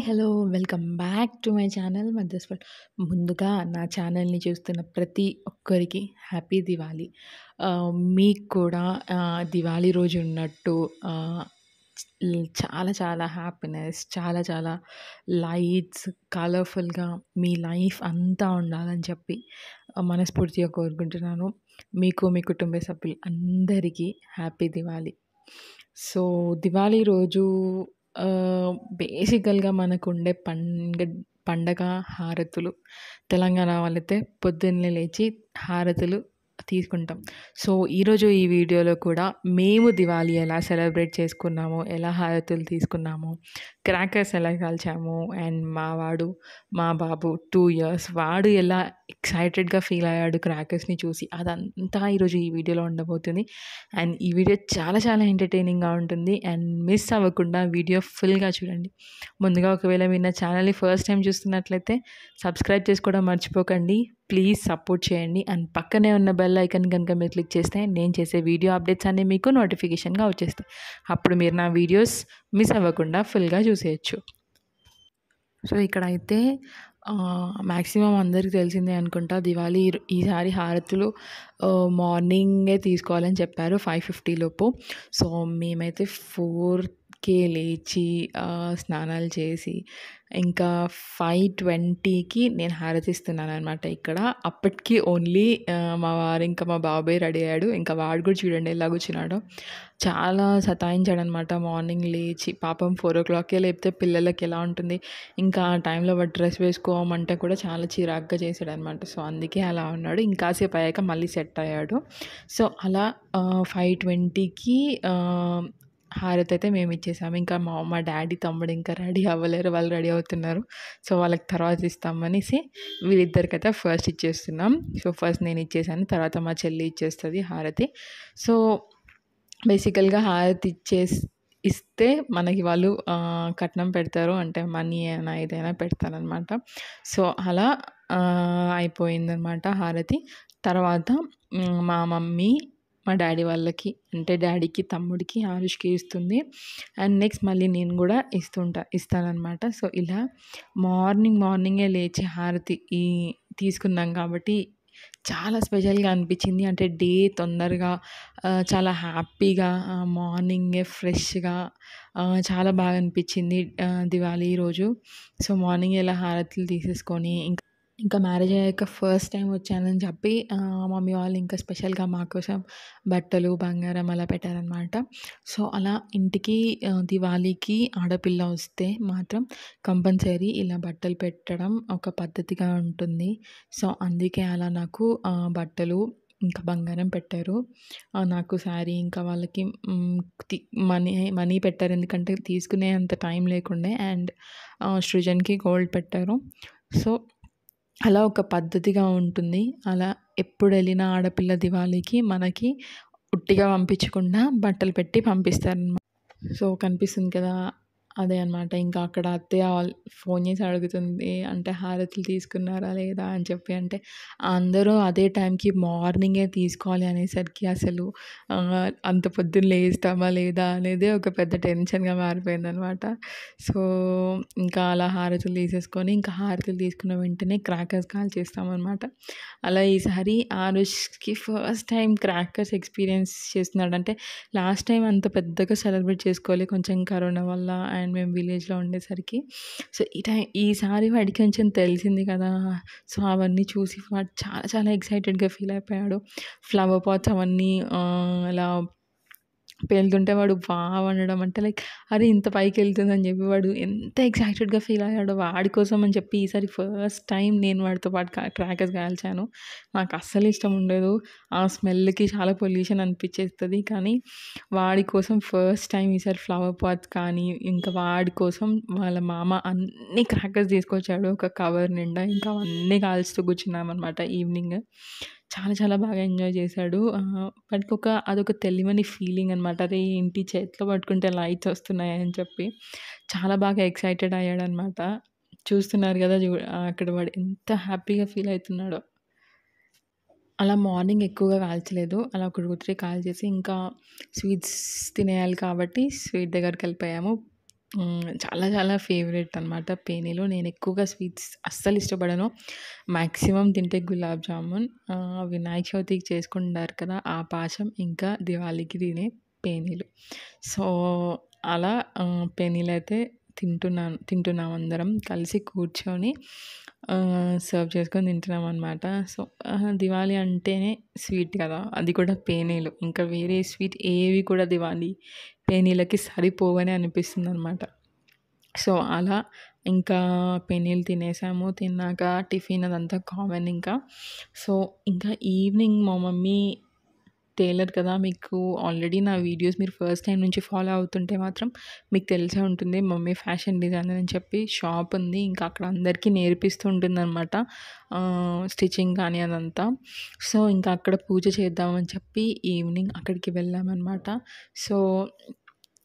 hi hello welcome back to my channel మధ్యస్ world ముందుగా నా ఛానల్ని చూస్తున్న ప్రతి ఒక్కరికి హ్యాపీ దివాళీ మీకు కూడా దివాళీ రోజు ఉన్నట్టు చాలా చాలా హ్యాపీనెస్ చాలా చాలా లైట్స్ కలర్ఫుల్గా మీ లైఫ్ అంతా ఉండాలని చెప్పి మనస్ఫూర్తిగా కోరుకుంటున్నాను మీకు మీ కుటుంబ సభ్యులు అందరికీ హ్యాపీ దివాళీ సో దివాళీ రోజు బేసికల్గా ఉండే పండ పండగ హారతులు తెలంగాణ వాళ్ళైతే పొద్దున్నే లేచి హారతులు తీసుకుంటాం సో ఈరోజు ఈ వీడియోలో కూడా మేము దివాళీ ఎలా సెలబ్రేట్ చేసుకున్నామో ఎలా హారతులు తీసుకున్నామో క్రాకర్స్ ఎలా కాల్చాము అండ్ మా వాడు మా బాబు టూ ఇయర్స్ వాడు ఎలా ఎక్సైటెడ్గా ఫీల్ అయ్యాడు క్రాకర్స్ని చూసి అదంతా ఈరోజు ఈ వీడియోలో ఉండబోతుంది అండ్ ఈ వీడియో చాలా చాలా ఎంటర్టైనింగ్గా ఉంటుంది అండ్ మిస్ అవ్వకుండా వీడియో ఫుల్గా చూడండి ముందుగా ఒకవేళ మీరు నా ఛానల్ని ఫస్ట్ టైం చూస్తున్నట్లయితే సబ్స్క్రైబ్ చేసుకోవడం మర్చిపోకండి ప్లీజ్ సపోర్ట్ చేయండి అండ్ పక్కనే ఉన్న బెల్ ఐకన్ కనుక మీరు క్లిక్ చేస్తే నేను చేసే వీడియో అప్డేట్స్ అన్నీ మీకు నోటిఫికేషన్గా వచ్చేస్తాయి అప్పుడు మీరు నా వీడియోస్ మిస్ అవ్వకుండా ఫుల్గా చూస్తారు చేయొచ్చు సో ఇక్కడైతే మ్యాక్సిమం అందరికి తెలిసిందే అనుకుంటా దివాళీ ఈసారి హారతులు మార్నింగే తీసుకోవాలని చెప్పారు ఫైవ్ ఫిఫ్టీ లోపు సో మేమైతే ఫోర్ ఫైవ్కే లేచి స్నానాలు చేసి ఇంకా ఫైవ్ ట్వంటీకి నేను హారతిస్తున్నాను అనమాట ఇక్కడ అప్పటికి ఓన్లీ మా వారు ఇంకా మా బాబాయ్ రెడీ అయ్యాడు ఇంకా వాడు కూడా చూడండి ఎలా కూర్చున్నాడు చాలా సతాయించాడు అనమాట మార్నింగ్ లేచి పాపం ఫోర్ ఓ క్లాక్కే లేపితే పిల్లలకి ఎలా ఉంటుంది ఇంకా ఆ టైంలో వాడు డ్రెస్ వేసుకోమంటే కూడా చాలా చిరాగ్గా చేశాడు అనమాట సో అందుకే అలా ఉన్నాడు ఇంకాసేపు అయ్యాక మళ్ళీ సెట్ అయ్యాడు సో అలా ఫైవ్ ట్వంటీకి హారతి అయితే మేము ఇచ్చేసాము ఇంకా మా మా డాడీ తమ్ముడు ఇంకా రెడీ అవ్వలేరు వాళ్ళు రెడీ అవుతున్నారు సో వాళ్ళకి తర్వాత ఇస్తామనేసి వీళ్ళిద్దరికైతే ఫస్ట్ ఇచ్చేస్తున్నాం సో ఫస్ట్ నేను ఇచ్చేసాను తర్వాత మా చెల్లి ఇచ్చేస్తుంది హారతి సో బేసికల్గా హారతి ఇచ్చే ఇస్తే మనకి వాళ్ళు కట్నం పెడతారు అంటే మనీ అయినా ఏదైనా పెడతారనమాట సో అలా అయిపోయిందనమాట హారతి తర్వాత మా మమ్మీ మా డాడీ వాళ్ళకి అంటే డాడీకి తమ్ముడికి ఆరుష్కి ఇస్తుంది అండ్ నెక్స్ట్ మళ్ళీ నేను కూడా ఇస్తుంటా ఇస్తానన్నమాట సో ఇలా మార్నింగ్ మార్నింగే లేచి హారతి ఈ తీసుకున్నాం కాబట్టి చాలా స్పెషల్గా అనిపించింది అంటే డే తొందరగా చాలా హ్యాపీగా మార్నింగే ఫ్రెష్గా చాలా బాగా అనిపించింది దివాళీ రోజు సో మార్నింగ్ ఇలా హారతులు తీసేసుకొని ఇంకా ఇంకా మ్యారేజ్ అయ్యాక ఫస్ట్ టైం వచ్చానని చెప్పి మమ్మీ వాళ్ళు ఇంకా స్పెషల్గా మా కోసం బట్టలు బంగారం అలా పెట్టారనమాట సో అలా ఇంటికి దివాళీకి ఆడపిల్ల వస్తే మాత్రం కంపల్సరీ ఇలా బట్టలు పెట్టడం ఒక పద్ధతిగా ఉంటుంది సో అందుకే అలా నాకు బట్టలు ఇంకా బంగారం పెట్టారు నాకు శారీ ఇంకా వాళ్ళకి మనీ మనీ పెట్టారు ఎందుకంటే తీసుకునే అంత టైం లేకుండే అండ్ సృజన్కి గోల్డ్ పెట్టారు సో అలా ఒక పద్ధతిగా ఉంటుంది అలా ఎప్పుడు వెళ్ళిన ఆడపిల్ల దివాళీకి మనకి ఉట్టిగా పంపించకుండా బట్టలు పెట్టి పంపిస్తారనమాట సో కనిపిస్తుంది కదా అదే అనమాట ఇంకా అక్కడ అత్తయ్య ఫోన్ చేసి అడుగుతుంది అంటే హారతులు తీసుకున్నారా లేదా అని చెప్పి అంటే అందరూ అదే టైంకి మార్నింగే తీసుకోవాలి అనేసరికి అసలు అంత పొద్దున్న లేస్తామా లేదా అనేది ఒక పెద్ద టెన్షన్గా మారిపోయిందనమాట సో ఇంకా అలా హారతులు తీసేసుకొని ఇంకా హారతులు తీసుకున్న వెంటనే క్రాకర్స్ కాల్ చేస్తామన్నమాట అలా ఈసారి ఆరుష్కి ఫస్ట్ టైం క్రాకర్స్ ఎక్స్పీరియన్స్ చేస్తున్నాడు అంటే లాస్ట్ టైం అంత పెద్దగా సెలబ్రేట్ చేసుకోవాలి కొంచెం కరోనా వల్ల అండ్ మేము విలేజ్లో ఉండేసరికి సో ఈ టైం ఈసారి వాడికి కొంచెం తెలిసింది కదా సో అవన్నీ చూసి వాడు చాలా చాలా ఎక్సైటెడ్గా ఫీల్ అయిపోయాడు ఫ్లవర్ పాట్స్ అవన్నీ అలా పెళ్తుంటే వాడు వావ్ అనడం అంటే లైక్ అరే ఇంత పైకి వెళ్తుంది అని చెప్పి వాడు ఎంత ఎక్సైటెడ్గా ఫీల్ అయ్యాడో వాడి కోసం అని చెప్పి ఈసారి ఫస్ట్ టైం నేను వాడితో పాటు క్రాకర్స్ కాల్చాను నాకు అస్సలు ఇష్టం ఉండదు ఆ స్మెల్కి చాలా పొల్యూషన్ అనిపించేస్తుంది కానీ వాడి కోసం ఫస్ట్ టైం ఈసారి ఫ్లవర్ పాత్ కానీ ఇంకా వాడి కోసం వాళ్ళ మామ అన్ని క్రాకర్స్ తీసుకొచ్చాడు ఒక కవర్ నిండా ఇంకా అవన్నీ కాల్చుతూ కూర్చున్నామన్నమాట ఈవినింగ్ చాలా చాలా బాగా ఎంజాయ్ చేశాడు బట్ ఒక అదొక తెలియని ఫీలింగ్ అనమాట అదే ఏంటి చేతిలో పట్టుకుంటే లైట్స్ వస్తున్నాయి అని చెప్పి చాలా బాగా ఎక్సైటెడ్ అయ్యాడనమాట చూస్తున్నారు కదా చూ అక్కడ వాడు ఎంత హ్యాపీగా ఫీల్ అవుతున్నాడో అలా మార్నింగ్ ఎక్కువగా కాల్చలేదు అలా ఒక టూ కాల్ చేసి ఇంకా స్వీట్స్ తినేయాలి కాబట్టి స్వీట్ దగ్గరికి వెళ్ళిపోయాము చాలా చాలా ఫేవరెట్ అనమాట పేనీలో నేను ఎక్కువగా స్వీట్స్ అస్సలు ఇష్టపడను మ్యాక్సిమం తింటే గులాబ్ జామున్ వినాయక చవితికి చేసుకుంటారు కదా ఆ పాశం ఇంకా దివాళీకి తినే పేనీలు సో అలా పేనీలు అయితే తింటున్నాను తింటున్నాం అందరం కలిసి కూర్చొని సర్వ్ చేసుకొని తింటున్నాం అనమాట సో దివాళీ అంటేనే స్వీట్ కదా అది కూడా పేనీలు ఇంకా వేరే స్వీట్ ఏవి కూడా దివాళీ పేనీలకి సరిపోవని అనిపిస్తుంది అనమాట సో అలా ఇంకా పెనీలు తినేసాము తిన్నాక టిఫిన్ అదంతా కామన్ ఇంకా సో ఇంకా ఈవినింగ్ మా మమ్మీ టేలర్ కదా మీకు ఆల్రెడీ నా వీడియోస్ మీరు ఫస్ట్ టైం నుంచి ఫాలో అవుతుంటే మాత్రం మీకు తెలిసే ఉంటుంది మమ్మీ ఫ్యాషన్ డిజైనర్ అని చెప్పి షాప్ ఉంది ఇంకా అక్కడ అందరికీ నేర్పిస్తూ ఉంటుందన్నమాట స్టిచ్చింగ్ కానీ అదంతా సో ఇంకా అక్కడ పూజ చేద్దామని చెప్పి ఈవినింగ్ అక్కడికి వెళ్ళామన్నమాట సో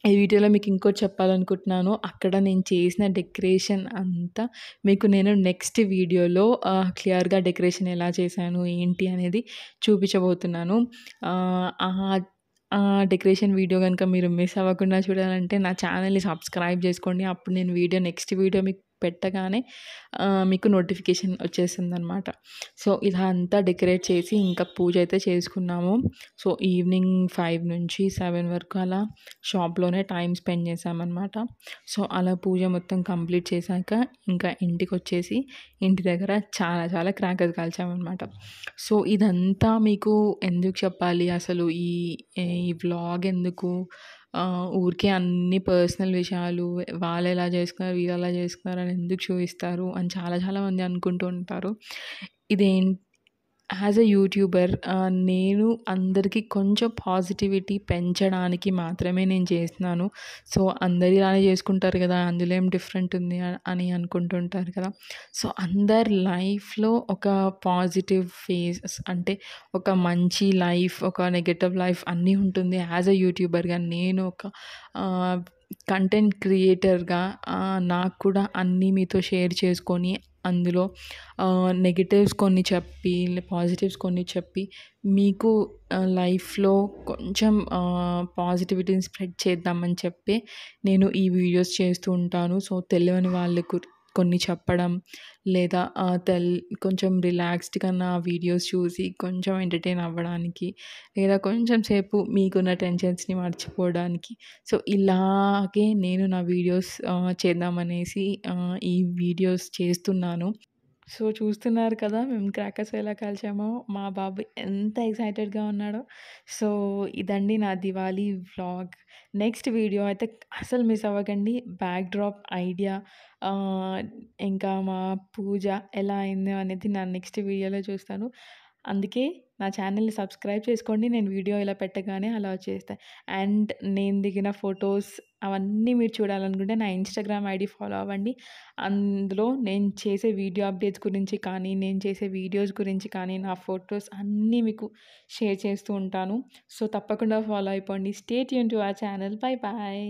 ఈ వీడియోలో మీకు ఇంకోటి చెప్పాలనుకుంటున్నాను అక్కడ నేను చేసిన డెకరేషన్ అంతా మీకు నేను నెక్స్ట్ వీడియోలో క్లియర్గా డెకరేషన్ ఎలా చేశాను ఏంటి అనేది చూపించబోతున్నాను ఆ డెకరేషన్ వీడియో కనుక మీరు మిస్ అవ్వకుండా చూడాలంటే నా ఛానల్ని సబ్స్క్రైబ్ చేసుకోండి అప్పుడు నేను వీడియో నెక్స్ట్ వీడియో మీకు పెట్టగానే మీకు నోటిఫికేషన్ వచ్చేసిందనమాట సో ఇలా అంతా డెకరేట్ చేసి ఇంకా పూజ అయితే చేసుకున్నాము సో ఈవినింగ్ ఫైవ్ నుంచి సెవెన్ వరకు అలా షాప్లోనే టైం స్పెండ్ చేసామన్నమాట సో అలా పూజ మొత్తం కంప్లీట్ చేశాక ఇంకా ఇంటికి వచ్చేసి ఇంటి దగ్గర చాలా చాలా క్రాకర్స్ కాల్చామన్నమాట సో ఇదంతా మీకు ఎందుకు చెప్పాలి అసలు ఈ ఈ వ్లాగ్ ఎందుకు ఊరికే అన్ని పర్సనల్ విషయాలు వాళ్ళు ఎలా చేసుకున్నారు వీళ్ళు ఎలా చేసుకున్నారు అని ఎందుకు చూపిస్తారు అని చాలా చాలామంది అనుకుంటూ ఉంటారు ఇదేం యాజ్ అ యూట్యూబర్ నేను అందరికీ కొంచెం పాజిటివిటీ పెంచడానికి మాత్రమే నేను చేస్తున్నాను సో అందరు ఇలానే చేసుకుంటారు కదా అందులో ఏం డిఫరెంట్ ఉంది అని అనుకుంటుంటారు కదా సో అందరి లైఫ్లో ఒక పాజిటివ్ ఫేస్ అంటే ఒక మంచి లైఫ్ ఒక నెగటివ్ లైఫ్ అన్నీ ఉంటుంది యాజ్ అ యూట్యూబర్గా నేను ఒక కంటెంట్ క్రియేటర్గా నాకు కూడా అన్నీ మీతో షేర్ చేసుకొని అందులో నెగిటివ్స్ కొన్ని చెప్పి పాజిటివ్స్ కొన్ని చెప్పి మీకు లైఫ్లో కొంచెం పాజిటివిటీని స్ప్రెడ్ చేద్దామని చెప్పి నేను ఈ వీడియోస్ చేస్తూ ఉంటాను సో తెలియని వాళ్ళకు కొన్ని చెప్పడం లేదా తెల్ కొంచెం రిలాక్స్డ్గా నా వీడియోస్ చూసి కొంచెం ఎంటర్టైన్ అవ్వడానికి లేదా కొంచెం సేపు మీకున్న టెన్షన్స్ని మర్చిపోవడానికి సో ఇలాగే నేను నా వీడియోస్ చేద్దామనేసి ఈ వీడియోస్ చేస్తున్నాను సో చూస్తున్నారు కదా మేము క్రాకర్స్ ఎలా కాల్చామో మా బాబు ఎంత ఎక్సైటెడ్గా ఉన్నాడో సో ఇదండి నా దివాళీ వ్లాగ్ నెక్స్ట్ వీడియో అయితే అసలు మిస్ అవ్వకండి బ్యాక్ డ్రాప్ ఐడియా ఇంకా మా పూజ ఎలా అయిందో అనేది నా నెక్స్ట్ వీడియోలో చూస్తాను అందుకే నా ఛానల్ని సబ్స్క్రైబ్ చేసుకోండి నేను వీడియో ఇలా పెట్టగానే అలా చేస్తాను అండ్ నేను దిగిన ఫొటోస్ అవన్నీ మీరు చూడాలనుకుంటే నా ఇన్స్టాగ్రామ్ ఐడి ఫాలో అవ్వండి అందులో నేను చేసే వీడియో అప్డేట్స్ గురించి కానీ నేను చేసే వీడియోస్ గురించి కానీ నా ఫొటోస్ అన్నీ మీకు షేర్ చేస్తూ ఉంటాను సో తప్పకుండా ఫాలో అయిపోండి స్టేట్ యూన్ టు ఆ ఛానల్ బై బాయ్